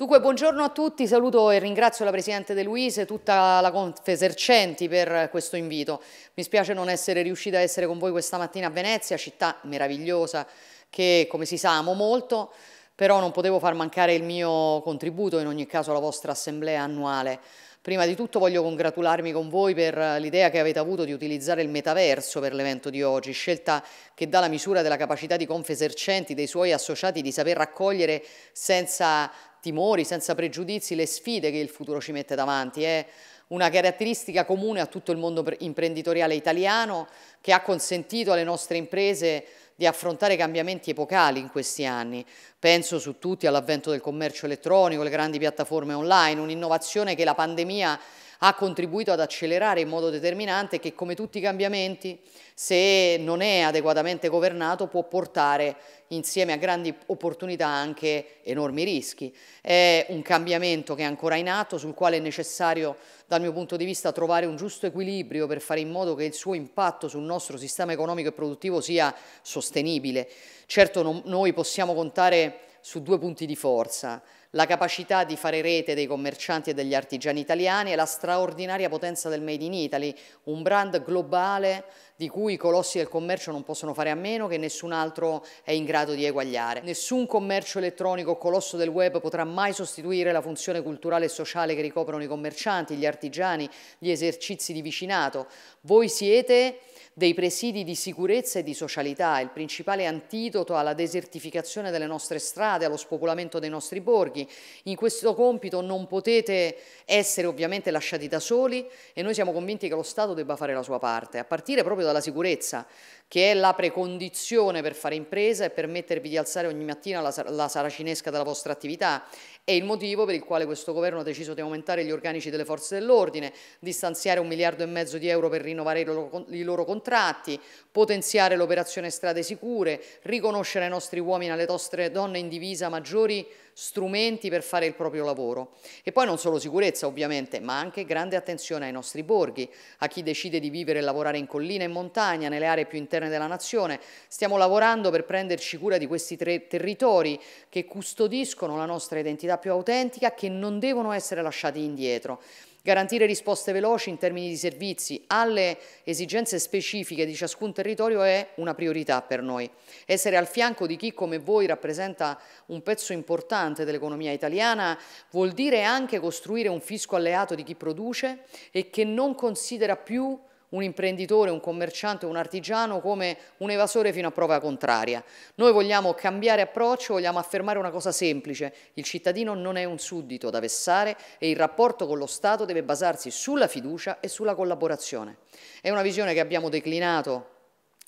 Dunque, buongiorno a tutti, saluto e ringrazio la Presidente De Luise e tutta la Confesercenti per questo invito. Mi spiace non essere riuscita a essere con voi questa mattina a Venezia, città meravigliosa che, come si sa, amo molto, però non potevo far mancare il mio contributo, in ogni caso, alla vostra assemblea annuale. Prima di tutto voglio congratularmi con voi per l'idea che avete avuto di utilizzare il metaverso per l'evento di oggi, scelta che dà la misura della capacità di Confesercenti, dei suoi associati, di saper raccogliere senza timori, senza pregiudizi, le sfide che il futuro ci mette davanti. È eh. una caratteristica comune a tutto il mondo imprenditoriale italiano che ha consentito alle nostre imprese di affrontare cambiamenti epocali in questi anni. Penso su tutti all'avvento del commercio elettronico, le grandi piattaforme online, un'innovazione che la pandemia ha contribuito ad accelerare in modo determinante che come tutti i cambiamenti, se non è adeguatamente governato, può portare insieme a grandi opportunità anche enormi rischi. È un cambiamento che è ancora in atto, sul quale è necessario dal mio punto di vista trovare un giusto equilibrio per fare in modo che il suo impatto sul nostro sistema economico e produttivo sia sostenibile. Certo non, noi possiamo contare su due punti di forza, la capacità di fare rete dei commercianti e degli artigiani italiani e la straordinaria potenza del Made in Italy, un brand globale di cui i colossi del commercio non possono fare a meno, che nessun altro è in grado di eguagliare. Nessun commercio elettronico o colosso del web potrà mai sostituire la funzione culturale e sociale che ricoprono i commercianti, gli artigiani, gli esercizi di vicinato. Voi siete dei presidi di sicurezza e di socialità, il principale antidoto alla desertificazione delle nostre strade, allo spopolamento dei nostri borghi. In questo compito non potete essere ovviamente lasciati da soli e noi siamo convinti che lo Stato debba fare la sua parte, a partire proprio dalla sicurezza, che è la precondizione per fare impresa e permettervi di alzare ogni mattina la, la saracinesca della vostra attività. È il motivo per il quale questo governo ha deciso di aumentare gli organici delle forze dell'ordine, distanziare un miliardo e mezzo di euro per rinnovare i loro, i loro contratti, potenziare l'operazione strade sicure, riconoscere ai nostri uomini e alle nostre donne in divisa maggiori strumenti per fare il proprio lavoro. E poi non solo sicurezza ovviamente, ma anche grande attenzione ai nostri borghi, a chi decide di vivere e lavorare in collina e montagna, nelle aree più interne della nazione. Stiamo lavorando per prenderci cura di questi tre territori che custodiscono la nostra identità un'identità più autentica che non devono essere lasciati indietro. Garantire risposte veloci in termini di servizi alle esigenze specifiche di ciascun territorio è una priorità per noi. Essere al fianco di chi come voi rappresenta un pezzo importante dell'economia italiana vuol dire anche costruire un fisco alleato di chi produce e che non considera più un imprenditore, un commerciante, un artigiano come un evasore fino a prova contraria. Noi vogliamo cambiare approccio, vogliamo affermare una cosa semplice, il cittadino non è un suddito da vessare e il rapporto con lo Stato deve basarsi sulla fiducia e sulla collaborazione. È una visione che abbiamo declinato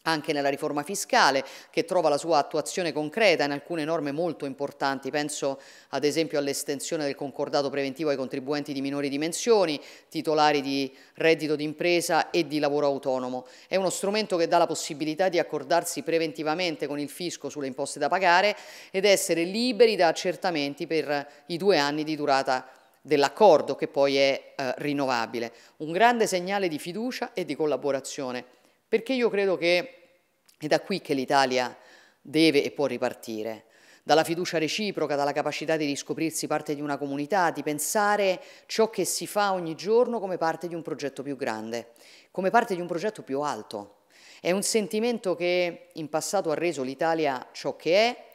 anche nella riforma fiscale che trova la sua attuazione concreta in alcune norme molto importanti, penso ad esempio all'estensione del concordato preventivo ai contribuenti di minori dimensioni, titolari di reddito d'impresa e di lavoro autonomo. È uno strumento che dà la possibilità di accordarsi preventivamente con il fisco sulle imposte da pagare ed essere liberi da accertamenti per i due anni di durata dell'accordo che poi è eh, rinnovabile. Un grande segnale di fiducia e di collaborazione perché io credo che è da qui che l'Italia deve e può ripartire dalla fiducia reciproca, dalla capacità di riscoprirsi parte di una comunità, di pensare ciò che si fa ogni giorno come parte di un progetto più grande, come parte di un progetto più alto. È un sentimento che in passato ha reso l'Italia ciò che è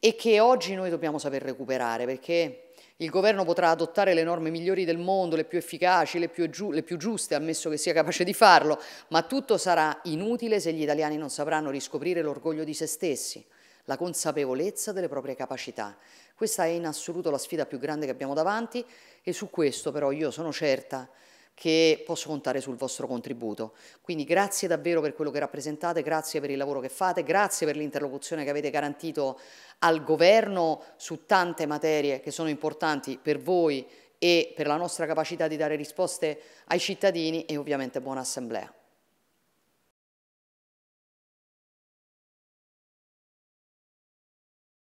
e che oggi noi dobbiamo saper recuperare perché il governo potrà adottare le norme migliori del mondo, le più efficaci, le più, giu le più giuste, ammesso che sia capace di farlo, ma tutto sarà inutile se gli italiani non sapranno riscoprire l'orgoglio di se stessi, la consapevolezza delle proprie capacità. Questa è in assoluto la sfida più grande che abbiamo davanti e su questo però io sono certa che posso contare sul vostro contributo. Quindi grazie davvero per quello che rappresentate, grazie per il lavoro che fate, grazie per l'interlocuzione che avete garantito al governo su tante materie che sono importanti per voi e per la nostra capacità di dare risposte ai cittadini e ovviamente buona assemblea.